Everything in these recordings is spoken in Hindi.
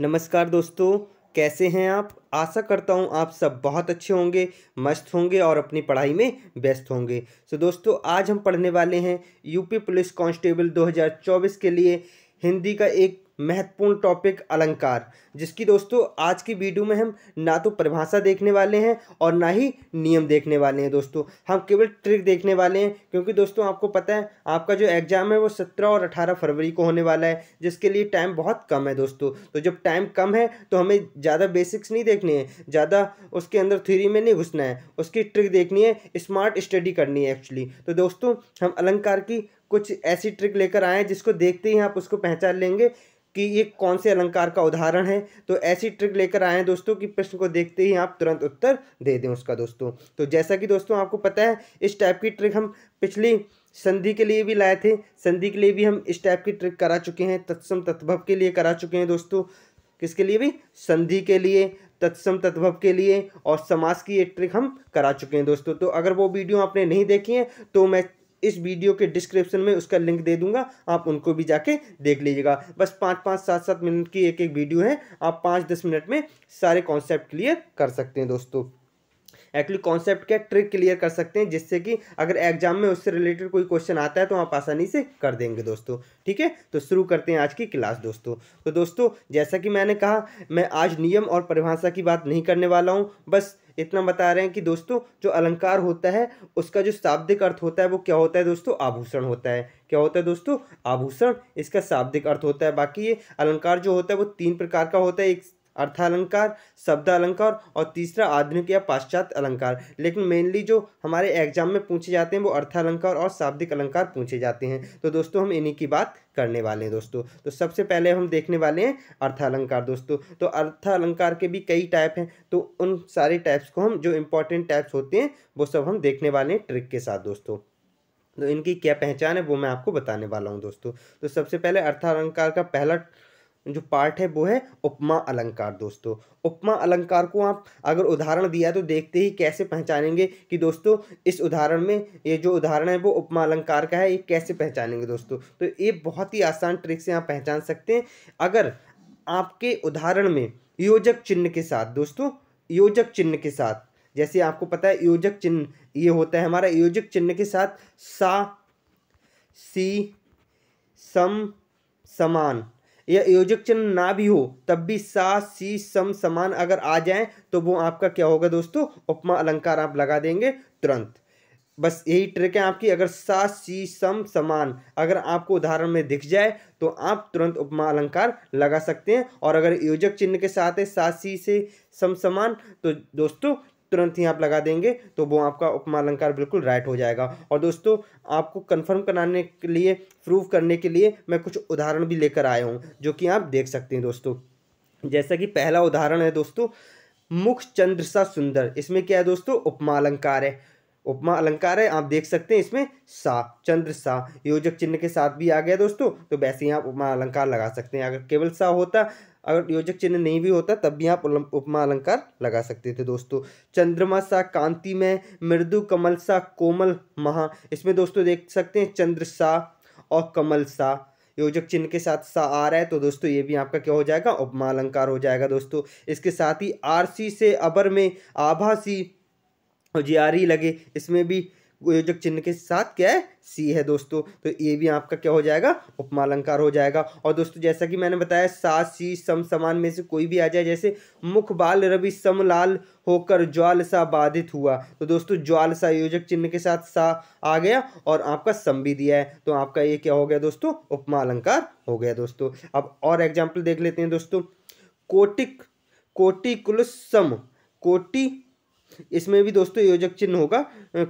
नमस्कार दोस्तों कैसे हैं आप आशा करता हूं आप सब बहुत अच्छे होंगे मस्त होंगे और अपनी पढ़ाई में व्यस्त होंगे सो तो दोस्तों आज हम पढ़ने वाले हैं यूपी पुलिस कांस्टेबल 2024 के लिए हिंदी का एक महत्वपूर्ण टॉपिक अलंकार जिसकी दोस्तों आज की वीडियो में हम ना तो परिभाषा देखने वाले हैं और ना ही नियम देखने वाले हैं दोस्तों हम केवल ट्रिक देखने वाले हैं क्योंकि दोस्तों आपको पता है आपका जो एग्ज़ाम है वो सत्रह और अठारह फरवरी को होने वाला है जिसके लिए टाइम बहुत कम है दोस्तों तो जब टाइम कम है तो हमें ज़्यादा बेसिक्स नहीं देखने हैं ज़्यादा उसके अंदर थ्योरी में नहीं घुसना है उसकी ट्रिक देखनी है स्मार्ट स्टडी करनी है एक्चुअली तो दोस्तों हम अलंकार की कुछ ऐसी ट्रिक लेकर आए हैं जिसको देखते ही आप उसको पहचान लेंगे कि ये कौन से अलंकार का उदाहरण है तो ऐसी ट्रिक लेकर आए हैं दोस्तों कि प्रश्न को देखते ही आप तुरंत उत्तर दे दें उसका दोस्तों तो जैसा कि दोस्तों आपको पता है इस टाइप की ट्रिक हम पिछली संधि के लिए भी लाए थे संधि के लिए भी हम इस टाइप की ट्रिक करा चुके हैं तत्सम तत्भव के लिए करा चुके हैं दोस्तों किसके लिए भी संधि के लिए तत्सम तत्भव के लिए और समास की ये ट्रिक हम करा चुके हैं दोस्तों तो अगर वो वीडियो आपने नहीं देखी है तो मैं इस वीडियो के डिस्क्रिप्शन में उसका लिंक दे दूंगा आप उनको भी जाके देख लीजिएगा बस पाँच पाँच सात सात मिनट की एक एक वीडियो है आप पाँच दस मिनट में सारे कॉन्सेप्ट क्लियर कर सकते हैं दोस्तों एक्चुअली कॉन्सेप्ट क्या ट्रिक क्लियर कर सकते हैं जिससे कि अगर एग्जाम में उससे रिलेटेड कोई क्वेश्चन आता है तो आप आसानी से कर देंगे दोस्तों ठीक है तो शुरू करते हैं आज की क्लास दोस्तों तो दोस्तों जैसा कि मैंने कहा मैं आज नियम और परिभाषा की बात नहीं करने वाला हूं बस इतना बता रहे हैं कि दोस्तों जो अलंकार होता है उसका जो शाब्दिक अर्थ होता है वो क्या होता है दोस्तों आभूषण होता है क्या होता है दोस्तों आभूषण इसका शाब्दिक अर्थ होता है बाकी ये अलंकार जो होता है वो तीन प्रकार का होता है एक अर्थालंकार शब्द अलंकार और तीसरा आधुनिक या पाश्चात्य अलंकार लेकिन मेनली जो हमारे एग्जाम में पूछे जाते हैं वो अर्थालंकार और शाब्दिक अलंकार पूछे जाते हैं तो दोस्तों हम इन्हीं की बात करने वाले हैं दोस्तों तो सबसे पहले हम देखने वाले हैं अर्थालंकार दोस्तों तो अर्थालंकार के भी कई टाइप हैं तो उन सारे टाइप्स को हम जो इंपॉर्टेंट टाइप्स होते हैं वो सब हम देखने वाले हैं ट्रिक के साथ दोस्तों तो इनकी क्या पहचान है वो मैं आपको बताने वाला हूँ दोस्तों तो सबसे पहले अर्थालंकार का पहला जो पार्ट है वो है उपमा अलंकार दोस्तों उपमा अलंकार को आप अगर उदाहरण दिया तो देखते ही कैसे पहचानेंगे कि दोस्तों इस उदाहरण में ये जो उदाहरण है वो उपमा अलंकार का है ये कैसे पहचानेंगे दोस्तों तो ये बहुत ही आसान ट्रिक से आप पहचान सकते हैं अगर आपके उदाहरण में योजक चिन्ह के साथ दोस्तों योजक चिन्ह के साथ जैसे आपको पता है योजक चिन्ह ये होता है हमारा योजक चिन्ह के साथ सा सी सम समान या योजक चिन्ह ना भी हो तब भी सा सी सम समान अगर आ जाए तो वो आपका क्या होगा दोस्तों उपमा अलंकार आप लगा देंगे तुरंत बस यही ट्रिक है आपकी अगर सा सी सम समान अगर आपको उदाहरण में दिख जाए तो आप तुरंत उपमा अलंकार लगा सकते हैं और अगर योजक चिन्ह के साथ है सा सी से सम समान तो दोस्तों तुरंत ही आप लगा देंगे तो वो आपका उपमा अलंकार बिल्कुल राइट हो जाएगा और दोस्तों आपको कन्फर्म कराने के लिए प्रूव करने के लिए मैं कुछ उदाहरण भी लेकर आया हूँ जो कि आप देख सकते हैं दोस्तों जैसा कि पहला उदाहरण है दोस्तों मुख चंद्र सा सुंदर इसमें क्या है दोस्तों उपमा अलंकार है उपमा अलंकार है आप देख सकते हैं इसमें सा चंद्र सा योजक चिन्ह के साथ भी आ गया दोस्तों तो वैसे ही आप उपमा अलंकार लगा सकते हैं अगर केवल सा होता अगर योजक चिन्ह नहीं भी होता तब भी आप उपमा अलंकार लगा सकते थे दोस्तों चंद्रमा सा कांति में मृदु कमल सा कोमल महा इसमें दोस्तों देख सकते हैं चंद्र सा और कमल सा योजक चिन्ह के साथ सा आ रहा है तो दोस्तों ये भी आपका क्या हो जाएगा उपमा अलंकार हो जाएगा दोस्तों इसके साथ ही आरसी से अबर में आभा सी जियारी लगे इसमें भी योजक चिन्ह के साथ क्या है सी है दोस्तों तो ये भी आपका क्या हो जाएगा उपमालंकार हो जाएगा और दोस्तों जैसा कि मैंने बताया सा सी सम समान में से कोई भी आ जाए जैसे मुख बाल रवि सम लाल होकर ज्वाल सा बाधित हुआ तो दोस्तों ज्वाल सा योजक चिन्ह के साथ सा आ गया और आपका सम भी दिया है तो आपका ये क्या हो गया दोस्तों उपमालंकार हो गया दोस्तों अब और एग्जाम्पल देख लेते हैं दोस्तों कोटिक कोटिकुलसम कोटि इसमें भी दोस्तों योजक चिन्ह होगा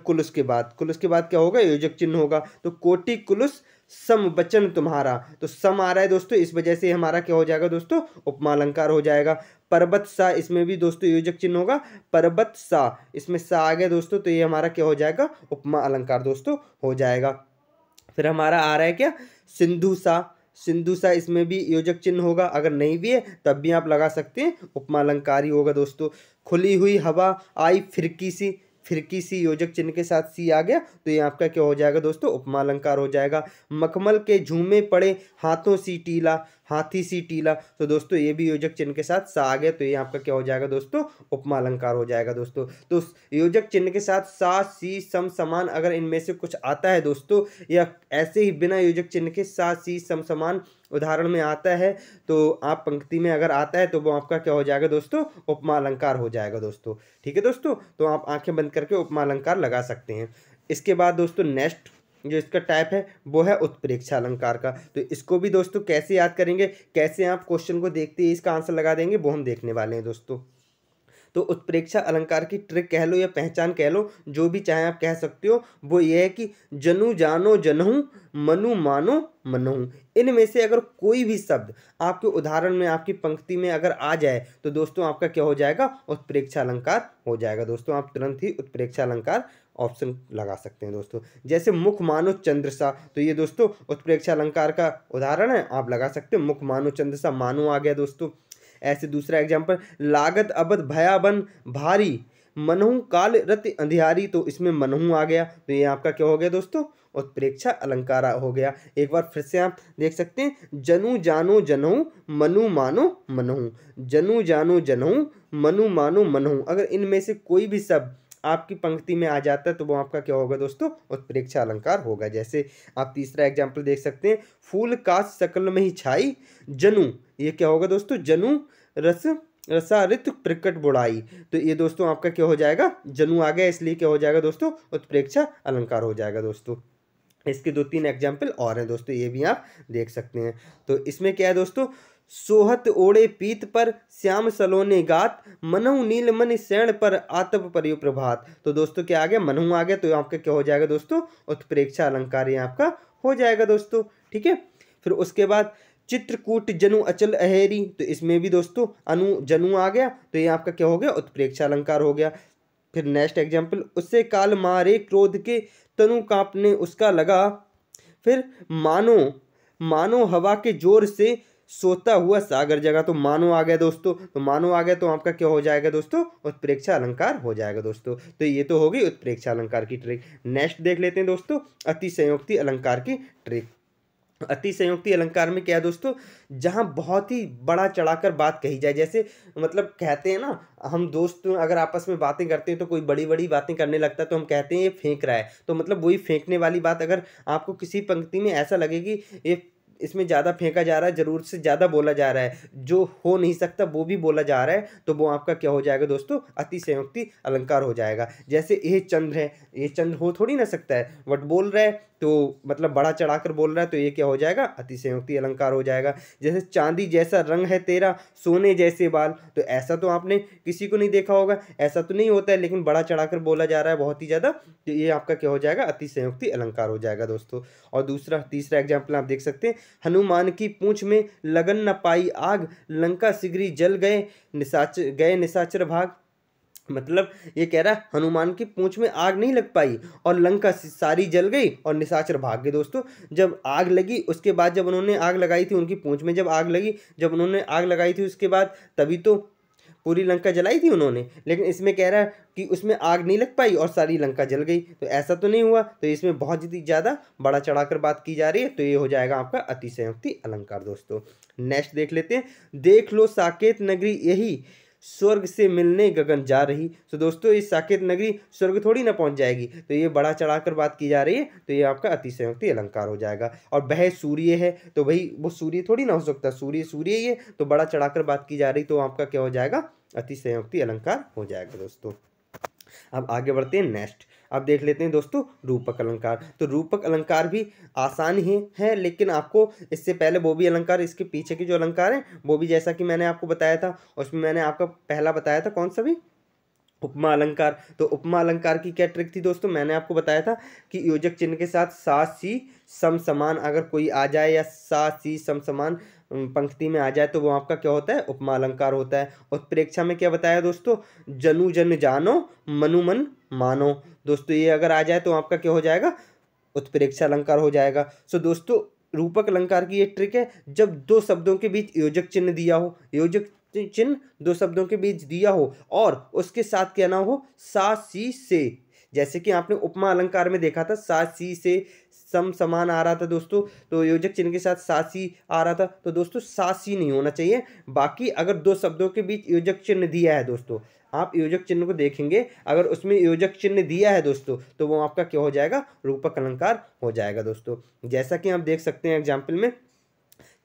कुलुस के बाद कुलुस के बाद क्या होगा योजक चिन्ह होगा तो कोटि कुलुस सम वचन तुम्हारा तो सम आ रहा है दोस्तों इस वजह से हमारा क्या हो जाएगा दोस्तों उपमा अलंकार हो जाएगा पर्वत सा इसमें भी दोस्तों योजक चिन्ह होगा पर्वत सा इसमें सा आ गया दोस्तों तो ये हमारा क्या हो जाएगा उपमा अलंकार दोस्तों हो जाएगा फिर हमारा आ रहा है क्या सिंधु सा सिंधु सा इसमें भी योजक चिन्ह होगा अगर नहीं भी है तब भी आप लगा सकते हैं उपमा अलंकार ही होगा दोस्तों खुली हुई हवा आई फिरकी सी फिरकी सी योजक चिन्ह के साथ सी आ गया तो ये आपका क्या हो जाएगा दोस्तों उपमा अलंकार हो जाएगा मखमल के झूमे पड़े हाथों सी टीला हाथी सी टीला तो दोस्तों ये भी योजक चिन्ह के साथ सा आ गया तो ये आपका क्या हो जाएगा दोस्तों उपमा अलंकार हो जाएगा दोस्तों तो योजक चिन्ह के साथ सा सी सम समान अगर इनमें से कुछ आता है दोस्तों या ऐसे ही बिना योजक चिन्ह के सा सी सम समान उदाहरण में आता है तो आप पंक्ति में अगर आता है तो वो आपका क्या हो जाएगा दोस्तों उपमा अलंकार हो जाएगा दोस्तों ठीक है दोस्तों तो आप आंखें बंद करके उपमा अलंकार लगा सकते हैं इसके बाद दोस्तों नेक्स्ट जो इसका टाइप है वो है उत्प्रेक्षा अलंकार का तो इसको भी दोस्तों कैसे याद करेंगे कैसे आप क्वेश्चन को देखते ही इसका आंसर लगा देंगे वो हम देखने वाले हैं दोस्तों तो उत्प्रेक्षा अलंकार की ट्रिक कह लो या पहचान कह लो जो भी चाहे आप कह सकते हो वो ये है कि जनु जानो जनहू मनु मानो मनु इनमें से अगर कोई भी शब्द आपके उदाहरण में आपकी पंक्ति में अगर आ जाए तो दोस्तों आपका क्या हो जाएगा उत्प्रेक्षा अलंकार हो जाएगा दोस्तों आप तुरंत ही उत्प्रेक्षा अलंकार ऑप्शन लगा सकते हैं दोस्तों जैसे मुख मानो चंद्रसा तो ये दोस्तों उत्प्रेक्षा अलंकार का उदाहरण है आप लगा सकते हो मुख मानो चंद्रसा मानो आ गया दोस्तों ऐसे दूसरा एग्जाम्पल लागत अबध भयाबन भारी मनहू काल रत अंधियारी तो इसमें मनहू आ गया तो ये आपका क्या हो गया दोस्तों उत्प्रेक्षा अलंकारा हो गया एक बार फिर से आप देख सकते हैं जनु जानो जनऊ मनु मानो मनहू जनु जानो जनऊ मनु मानो मनहू अगर इनमें से कोई भी शब्द आपकी पंक्ति में आ जाता है तो वो आपका क्या होगा दोस्तों उत्प्रेक्षा अलंकार होगा जैसे आप तीसरा एग्जाम्पल देख सकते हैं फूल काश सकल में ही छाई जनु ये क्या होगा दोस्तों जनु रस रसारित प्रकट बुढ़ाई तो ये दोस्तों आपका क्या हो जाएगा जनु आ गया इसलिए क्या हो जाएगा दोस्तों उत्प्रेक्षा अलंकार हो जाएगा दोस्तों इसके दो तीन एग्जाम्पल और हैं दोस्तों ये भी आप देख सकते हैं तो इसमें क्या है दोस्तों सोहत ओड़े पीत पर श्याम सलोने गात नील नीलमन शैण पर आतप परियो प्रभात तो दोस्तों क्या आ गया मनहु आ गया तो आपका क्या हो जाएगा दोस्तों उत्प्रेक्षा अलंकार ये आपका हो जाएगा दोस्तों ठीक है फिर उसके बाद चित्रकूट जनु अचल अहेरी तो इसमें भी दोस्तों अनु जनु आ गया तो ये आपका क्या हो गया उत्प्रेक्षा अलंकार हो गया फिर नेक्स्ट एग्जाम्पल उससे काल मारे क्रोध के तनु कांपने उसका लगा फिर मानो मानो हवा के जोर से सोता हुआ सागर जगह तो मानो आ गया दोस्तों तो मानो आ गया तो आपका क्या हो जाएगा दोस्तों उत्प्रेक्षा अलंकार हो जाएगा दोस्तों तो ये तो होगी उत्प्रेक्षा अलंकार की ट्रिक नेक्स्ट देख लेते हैं दोस्तों अति संयोक्ति अलंकार की ट्रिक अति संयुक्ति अलंकार में क्या है दोस्तों जहाँ बहुत ही बड़ा चढ़ाकर बात कही जाए जैसे मतलब कहते हैं ना हम दोस्त अगर आपस में बातें करते हैं तो कोई बड़ी बड़ी बातें करने लगता है तो हम कहते हैं ये फेंक रहा है तो मतलब वही फेंकने वाली बात अगर आपको किसी पंक्ति में ऐसा लगे कि ये इसमें ज़्यादा फेंका जा रहा है ज़रूर से ज़्यादा बोला जा रहा है जो हो नहीं सकता वो भी बोला जा रहा है तो वो आपका क्या हो जाएगा दोस्तों अति संयुक्ति अलंकार हो जाएगा जैसे ये चंद्र है ये चंद्र हो थोड़ी ना सकता है बट बोल रहा है तो मतलब बड़ा चढ़ाकर बोल रहा है तो ये क्या हो जाएगा अति संयुक्ति अलंकार हो जाएगा जैसे चांदी जैसा रंग है तेरा सोने जैसे बाल तो ऐसा तो आपने किसी को नहीं देखा होगा ऐसा तो नहीं होता है लेकिन बड़ा चढ़ाकर बोला जा रहा है बहुत ही ज़्यादा तो ये आपका क्या हो जाएगा अति संयुक्ति अलंकार हो जाएगा दोस्तों और दूसरा तीसरा एग्जाम्पल आप देख सकते हैं हनुमान की पूंछ में लगन न पाई आग लंका सिगरी जल गए निशाच गए निशाचर भाग मतलब ये कह रहा है हनुमान की पूंछ में आग नहीं लग पाई और लंका सारी जल गई और निशाचर भाग गए दोस्तों जब आग लगी उसके बाद जब उन्होंने आग लगाई थी उनकी पूंछ में जब आग लगी जब उन्होंने आग लगाई थी उसके बाद तभी तो पूरी लंका जलाई थी उन्होंने लेकिन इसमें कह रहा है कि उसमें आग नहीं लग पाई और सारी लंका जल गई तो ऐसा तो नहीं हुआ तो इसमें बहुत ही ज़्यादा बड़ा चढ़ाकर बात की जा रही है तो ये हो जाएगा आपका अतिशयोक्ति अलंकार दोस्तों नेक्स्ट देख लेते हैं देख लो साकेत नगरी यही स्वर्ग से मिलने गगन जा रही तो दोस्तों ये साकेत नगरी स्वर्ग थोड़ी ना पहुंच जाएगी तो ये बड़ा चढ़ाकर बात की जा रही है तो ये आपका अतिशयोक्ति अलंकार हो जाएगा और वह सूर्य है तो भाई वो सूर्य थोड़ी ना हो सकता सूर्य सूर्य ही है तो बड़ा चढ़ाकर बात की जा रही तो आपका क्या हो जाएगा अतिशयोक्ति अलंकार हो जाएगा दोस्तों अब आगे बढ़ते हैं नेक्स्ट अब देख लेते हैं दोस्तों रूपक अलंकार तो रूपक अलंकार भी आसान ही है लेकिन आपको इससे पहले वो भी अलंकार इसके पीछे के जो अलंकार हैं वो भी जैसा कि मैंने आपको बताया था उसमें मैंने आपका पहला बताया था कौन सा भी उपमा अलंकार तो उपमा अलंकार की क्या ट्रिक थी दोस्तों मैंने आपको बताया था कि योजक चिन्ह के साथ सा सी सम समान अगर कोई आ जाए या सा सी सम समान पंक्ति में आ जाए तो वो आपका क्या होता है उपमा अलंकार होता है उत्प्रेक्षा में क्या बताया दोस्तों जनु जन जानो मनु मन मानो दोस्तों ये अगर आ जाए तो आपका क्या हो जाएगा उत्प्रेक्षा अलंकार हो जाएगा सो दोस्तों रूपक अलंकार की ये ट्रिक है जब दो शब्दों के बीच योजक चिन्ह दिया हो योजक चिन्ह दो शब्दों के बीच दिया हो और उसके साथ क्या ना हो सा सी से जैसे कि आपने उपमा अलंकार में देखा था सा सी से सम समान आ रहा था दोस्तों तो योजक चिन्ह के साथ सासी आ रहा था तो दोस्तों सासी नहीं होना चाहिए बाकी अगर दो शब्दों के बीच योजक चिन्ह दिया है दोस्तों आप योजक चिन्ह को देखेंगे अगर उसमें योजक चिन्ह दिया है दोस्तों तो वो आपका क्या हो जाएगा रूपक अलंकार हो जाएगा दोस्तों जैसा कि आप देख सकते हैं एग्जाम्पल में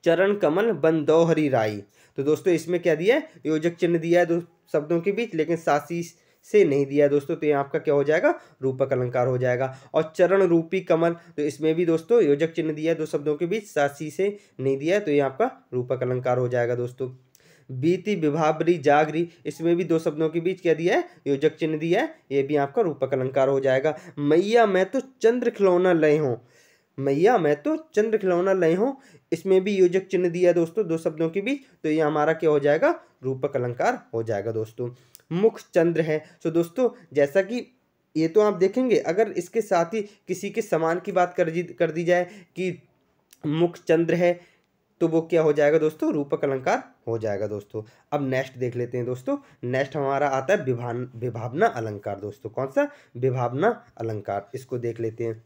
चरण कमल बंदौहरी राई तो दोस्तों इसमें क्या दिया है योजक चिन्ह दिया है दो शब्दों के बीच लेकिन सासी से नहीं दिया दोस्तों तो ये आपका क्या हो जाएगा रूपक अलंकार हो जाएगा और चरण रूपी कमल तो इसमें भी दोस्तों योजक चिन्ह दिया है दो शब्दों के बीच सासी से नहीं दिया है तो ये आपका रूपक अलंकार हो जाएगा दोस्तों बीती विभावरी जागरी इसमें भी दो शब्दों के बीच क्या दिया है योजक चिन्ह दिया है ये भी आपका रूपक अलंकार हो जाएगा मैया मैं तो चंद्र खिलौना लय हूँ मैया मैं तो चंद्र खिलौना लय हूँ इसमें भी योजक चिन्ह दिया दोस्तों दो शब्दों के बीच तो ये हमारा क्या हो जाएगा रूपक अलंकार हो जाएगा दोस्तों मुख चंद्र हैं सो दोस्तों जैसा कि ये तो आप देखेंगे अगर इसके साथ ही किसी के समान की बात कर दी कर दी जाए कि मुख चंद्र है तो वो क्या हो जाएगा दोस्तों रूपक अलंकार हो जाएगा दोस्तों अब नेक्स्ट देख लेते हैं दोस्तों नेक्स्ट हमारा आता है विभान विभावना अलंकार दोस्तों कौन सा विभावना अलंकार इसको देख लेते हैं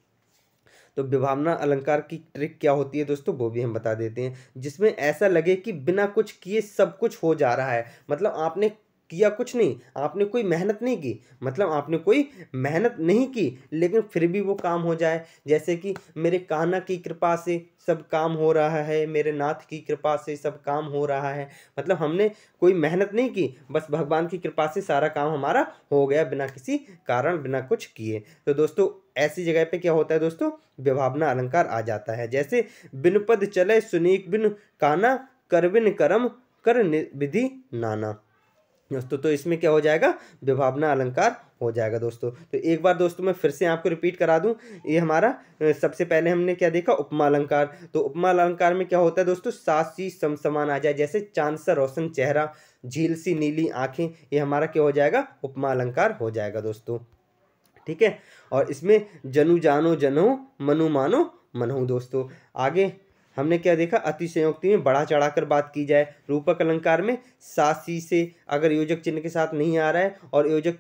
तो विभावना अलंकार की ट्रिक क्या होती है दोस्तों वो भी हम बता देते हैं जिसमें ऐसा लगे कि बिना कुछ किए सब कुछ हो जा रहा है मतलब आपने किया कुछ नहीं आपने कोई मेहनत नहीं की मतलब आपने कोई मेहनत नहीं की लेकिन फिर भी वो काम हो जाए जैसे कि मेरे कान्हा की कृपा से सब काम हो रहा है मेरे नाथ की कृपा से सब काम हो रहा है मतलब हमने कोई मेहनत नहीं की बस भगवान की कृपा से सारा काम हमारा हो गया बिना किसी कारण बिना कुछ किए तो दोस्तों ऐसी जगह पे क्या होता है दोस्तों विभावना अलंकार आ जाता है जैसे बिन पद चले सुनीक बिन काना करबिन करम कर विधि नाना दोस्तों तो इसमें क्या हो जाएगा विभावना अलंकार हो जाएगा दोस्तों तो एक बार दोस्तों मैं फिर से आपको रिपीट करा दूं ये हमारा सबसे पहले हमने क्या देखा उपमा अलंकार तो उपमा अलंकार में क्या होता है दोस्तों सात सी समान आ जाए जैसे चांद सा रोशन चेहरा झील सी नीली आंखें ये हमारा क्या हो जाएगा उपमा अलंकार हो जाएगा दोस्तों ठीक है और इसमें जनु जानो जनो मनु मानो मनहू दोस्तों आगे हमने क्या देखा अतिशयोक्ति में बढ़ा चढ़ाकर बात की जाए रूपक अलंकार में सासी से अगर योजक चिन्ह के साथ नहीं आ रहा है और योजक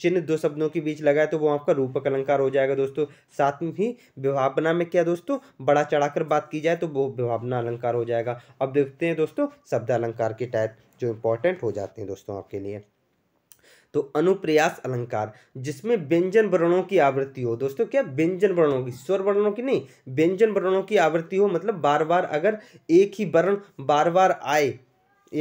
चिन्ह दो शब्दों के बीच लगा है तो वो आपका रूपक अलंकार हो जाएगा दोस्तों साथ में ही विभावना में क्या दोस्तों बड़ा चढ़ाकर बात की जाए तो वो विभावना अलंकार हो जाएगा अब देखते हैं दोस्तों शब्द अलंकार के टाइप जो इंपॉर्टेंट हो जाते हैं दोस्तों आपके लिए तो अनुप्रयास अलंकार जिसमें व्यंजन वर्णों की आवृत्ति हो दोस्तों क्या व्यंजन वर्णों की स्वर वर्णों की नहीं व्यंजन वर्णों की आवृत्ति हो मतलब बार बार अगर एक ही वर्ण बार बार आए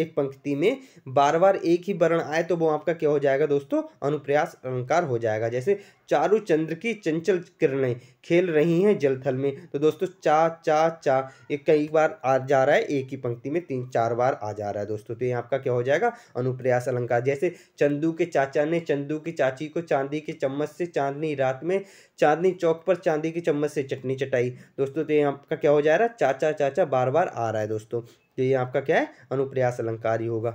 एक पंक्ति में बार बार एक ही वर्ण आए तो वो आपका क्या हो जाएगा दोस्तों अनुप्रयास अलंकार हो जाएगा जैसे चारू चंद्र की चंचल किरणें खेल रही हैं जलथल में तो दोस्तों चा चा चा ये कई बार आ जा रहा है एक ही पंक्ति में तीन चार बार आ जा रहा है दोस्तों तो ये आपका क्या हो जाएगा अनुप्रयास अलंकार जैसे चंदू के चाचा ने चंदू की चाची को चांदी के चम्मच से चांदनी रात में चांदनी चौक पर चांदी की चम्मच से चटनी चटाई दोस्तों तो ये आपका क्या हो जा रहा है चाचा चाचा बार बार आ रहा है दोस्तों तो ये आपका क्या है अनुप्रयास अलंकार ही होगा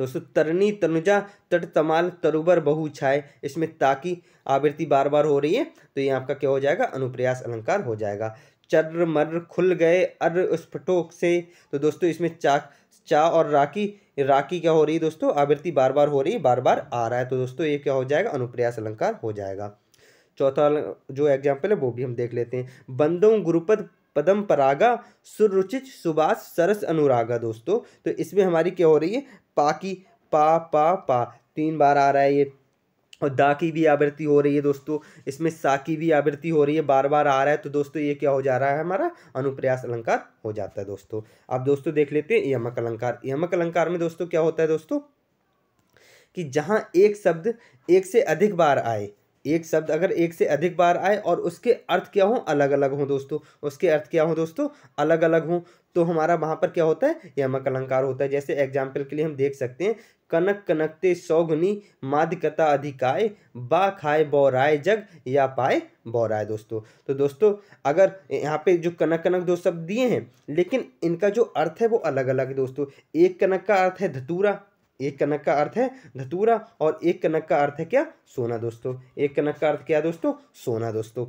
दोस्तों तरनी तनुजा तट तमाल तरुबर बहु छाए इसमें ताकि आवृत्ति बार बार हो रही है तो ये आपका क्या हो जाएगा अनुप्रयास अलंकार हो जाएगा चर्र मर्र खुल गए अर्र स्फटो से तो दोस्तों इसमें चा चा और राखी राखी क्या हो रही है दोस्तों आवृत्ति बार बार हो रही है बार बार आ रहा है तो दोस्तों ये क्या हो जाएगा अनुप्रयास अलंकार हो जाएगा चौथा जो एग्जाम्पल है वो भी हम देख लेते हैं बंदों गुरुपद पदम परागा सुरुचिच सुबास सरस अनुरागा दोस्तों तो इसमें हमारी क्या हो रही है पा की पा पा पा तीन बार आ रहा है ये और दा की भी आवृत्ति हो रही है दोस्तों इसमें सा की भी आवृत्ति हो रही है बार बार आ रहा है तो दोस्तों ये क्या हो जा रहा है हमारा अनुप्रयास अलंकार हो जाता है दोस्तों अब दोस्तों देख लेते हैं यमक अलंकार यमक अलंकार में दोस्तों क्या होता है दोस्तों कि जहाँ एक शब्द एक से अधिक बार आए एक शब्द अगर एक से अधिक बार आए और उसके अर्थ क्या हों अलग अलग हों दोस्तों उसके अर्थ क्या हों दोस्तों अलग अलग हों तो हमारा वहाँ पर क्या होता है यमक अलंकार होता है जैसे एग्जाम्पल के लिए हम देख सकते हैं कनक कनकते सौगुनी माधिकता अधिकाय बा खाए बौराय जग या पाए बौराय दोस्तों तो दोस्तों अगर यहाँ पे जो कनक कनक दो शब्द दिए हैं लेकिन इनका जो अर्थ है वो अलग अलग है दोस्तों एक कनक का अर्थ है धतूरा एक कनक का अर्थ है धतूरा और एक कनक का अर्थ है क्या सोना दोस्तों एक कनक का अर्थ क्या दोस्तों सोना दोस्तों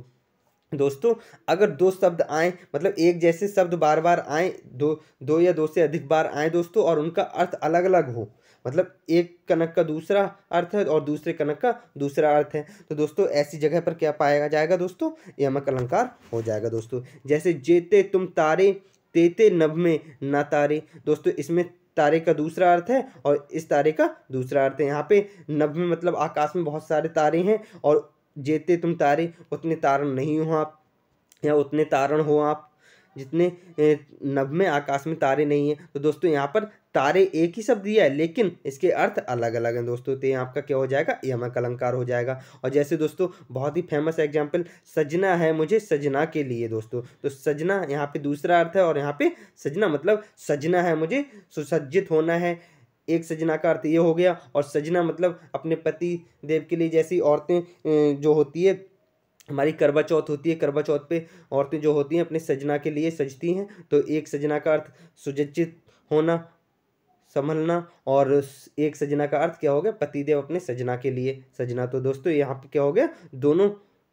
दोस्तों अगर दो शब्द आए मतलब एक जैसे शब्द बार बार आए दो दो या दो से अधिक बार आए दोस्तों और उनका अर्थ अलग अलग हो मतलब एक कनक का दूसरा अर्थ है और दूसरे कनक का दूसरा अर्थ है तो दोस्तों ऐसी जगह पर क्या पाया जाएगा दोस्तों यमक अलंकार हो जाएगा दोस्तों जैसे जेते तुम तारे तेते नभ में ना तारे दोस्तों इसमें तारे का दूसरा अर्थ है और इस तारे का दूसरा अर्थ है यहाँ पे नभ में मतलब आकाश में बहुत सारे तारे हैं और जेते तुम तारे उतने तारण नहीं हो आप या उतने तारण हो आप जितने नभ में आकाश में तारे नहीं हैं तो दोस्तों यहाँ पर तारे एक ही शब्द दिया है लेकिन इसके अर्थ अलग अलग हैं दोस्तों तो ये आपका क्या हो जाएगा यमक अलंकार हो जाएगा और जैसे दोस्तों बहुत ही फेमस एग्जाम्पल सजना है मुझे सजना के लिए दोस्तों तो सजना यहाँ पे दूसरा अर्थ है और यहाँ पे सजना मतलब सजना है मुझे सुसज्जित होना है एक सजना का अर्थ ये हो गया और सजना मतलब अपने पति देव के लिए जैसी औरतें जो होती है हमारी करवा चौथ होती है करवा चौथ पे औरतें जो होती हैं अपने सजना के लिए सजती हैं तो एक सजना का अर्थ सुजचित होना संभलना और एक सजना का अर्थ क्या हो गया पतिदेव अपने सजना के लिए सजना तो दोस्तों यहाँ पे क्या हो गया दोनों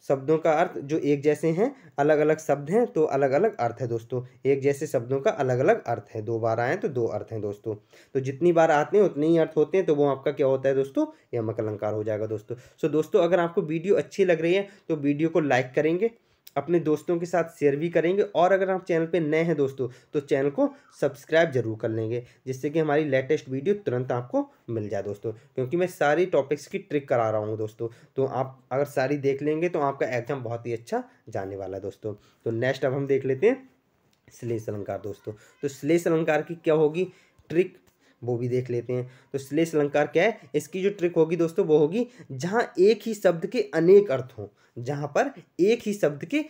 शब्दों का अर्थ जो एक जैसे हैं अलग अलग शब्द हैं तो अलग अलग अर्थ है दोस्तों एक जैसे शब्दों का अलग अलग अर्थ है दो बार आए तो दो अर्थ हैं दोस्तों तो जितनी बार आते हैं उतने ही अर्थ होते हैं तो वो आपका क्या होता है दोस्तों यमक अलंकार हो जाएगा दोस्तों सो दोस्तों अगर आपको वीडियो अच्छी लग रही है तो वीडियो को लाइक करेंगे अपने दोस्तों के साथ शेयर भी करेंगे और अगर आप चैनल पे नए हैं दोस्तों तो चैनल को सब्सक्राइब जरूर कर लेंगे जिससे कि हमारी लेटेस्ट वीडियो तुरंत आपको मिल जाए दोस्तों क्योंकि मैं सारी टॉपिक्स की ट्रिक करा रहा हूँ दोस्तों तो आप अगर सारी देख लेंगे तो आपका एग्जाम बहुत ही अच्छा जाने वाला है दोस्तों तो नेक्स्ट अब हम देख लेते हैं श्लेष अलंकार दोस्तों तो श्लेष अलंकार की क्या होगी ट्रिक वो भी देख लेते हैं तो श्लेष अलंकार क्या है इसकी जो ट्रिक होगी दोस्तों वो होगी जहाँ एक ही शब्द के अनेक अर्थ हों जहाँ पर एक ही शब्द के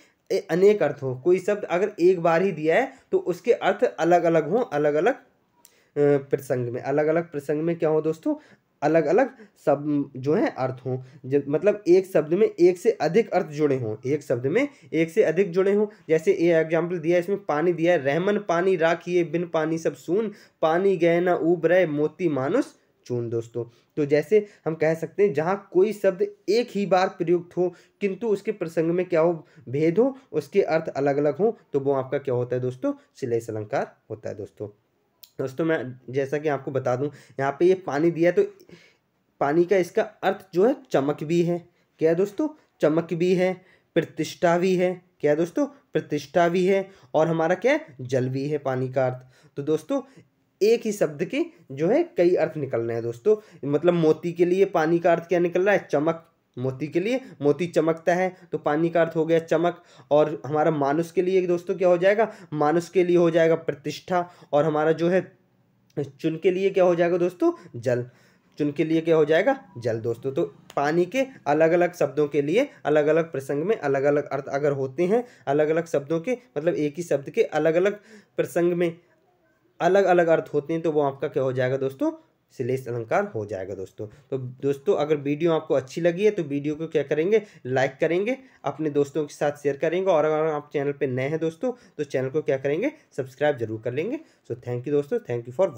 अनेक अर्थ हों कोई शब्द अगर एक बार ही दिया है तो उसके अर्थ अलग अलग हों अलग अलग प्रसंग में अलग अलग प्रसंग में क्या हो दोस्तों अलग अलग सब जो है अर्थ हों जब मतलब एक शब्द में एक से अधिक अर्थ जुड़े हों एक शब्द में एक से अधिक जुड़े हों जैसे ये एग्जाम्पल दिया है इसमें पानी दिया है रहमन पानी राखिए बिन पानी सब सुन पानी गए ना उब रहे मोती मानुस चून दोस्तों तो जैसे हम कह सकते हैं जहाँ कोई शब्द एक ही बार प्रयुक्त हो किंतु उसके प्रसंग में क्या हो भेद हो उसके अर्थ अलग अलग हो तो वो आपका क्या होता है दोस्तों सिलेश अलंकार होता है दोस्तों दोस्तों मैं जैसा कि आपको बता दूं यहाँ पे ये पानी दिया तो पानी का इसका अर्थ जो है चमक भी है क्या है दोस्तों चमक भी है प्रतिष्ठा भी है क्या है दोस्तों प्रतिष्ठा भी है और हमारा क्या है जल भी है पानी का अर्थ तो दोस्तों एक ही शब्द के जो है कई अर्थ निकल रहे हैं दोस्तों मतलब मोती के लिए पानी का अर्थ क्या निकल रहा है चमक मोती के लिए मोती चमकता है तो पानी का अर्थ हो गया चमक और हमारा मानुष के लिए दोस्तों क्या हो जाएगा मानुष के लिए हो जाएगा प्रतिष्ठा और हमारा जो है चुन के लिए क्या हो जाएगा दोस्तों जल चुन के लिए क्या हो जाएगा जल दोस्तों तो पानी के अलग अलग शब्दों के लिए अलग अलग प्रसंग में अलग अलग अर्थ अगर होते हैं अलग अलग शब्दों के मतलब एक ही शब्द के अलग अलग प्रसंग में अलग अलग अर्थ होते हैं तो वो आपका क्या हो जाएगा दोस्तों श्लेष अलंकार हो जाएगा दोस्तों तो दोस्तों अगर वीडियो आपको अच्छी लगी है तो वीडियो को क्या करेंगे लाइक करेंगे अपने दोस्तों के साथ शेयर करेंगे और अगर आप चैनल पर नए हैं दोस्तों तो चैनल को क्या करेंगे सब्सक्राइब जरूर कर लेंगे सो थैंक यू दोस्तों थैंक यू फॉर